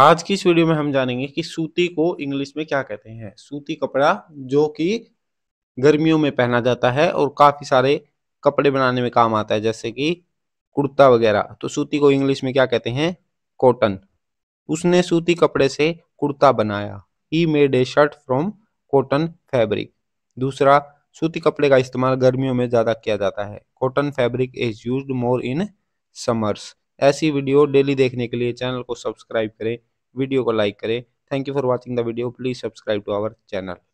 आज की इस वीडियो में हम जानेंगे कि सूती को इंग्लिश में क्या कहते हैं सूती कपड़ा जो कि गर्मियों में पहना जाता है और काफ़ी सारे कपड़े बनाने में काम आता है जैसे कि कुर्ता वगैरह तो सूती को इंग्लिश में क्या कहते हैं कॉटन उसने सूती कपड़े से कुर्ता बनाया ही made a shirt from cotton fabric दूसरा सूती कपड़े का इस्तेमाल गर्मियों में ज़्यादा किया जाता है cotton fabric is use more in summers ऐसी वीडियो डेली देखने के लिए चैनल को सब्सक्राइब करें वीडियो को लाइक करें thank you for watching the video please subscribe to our channel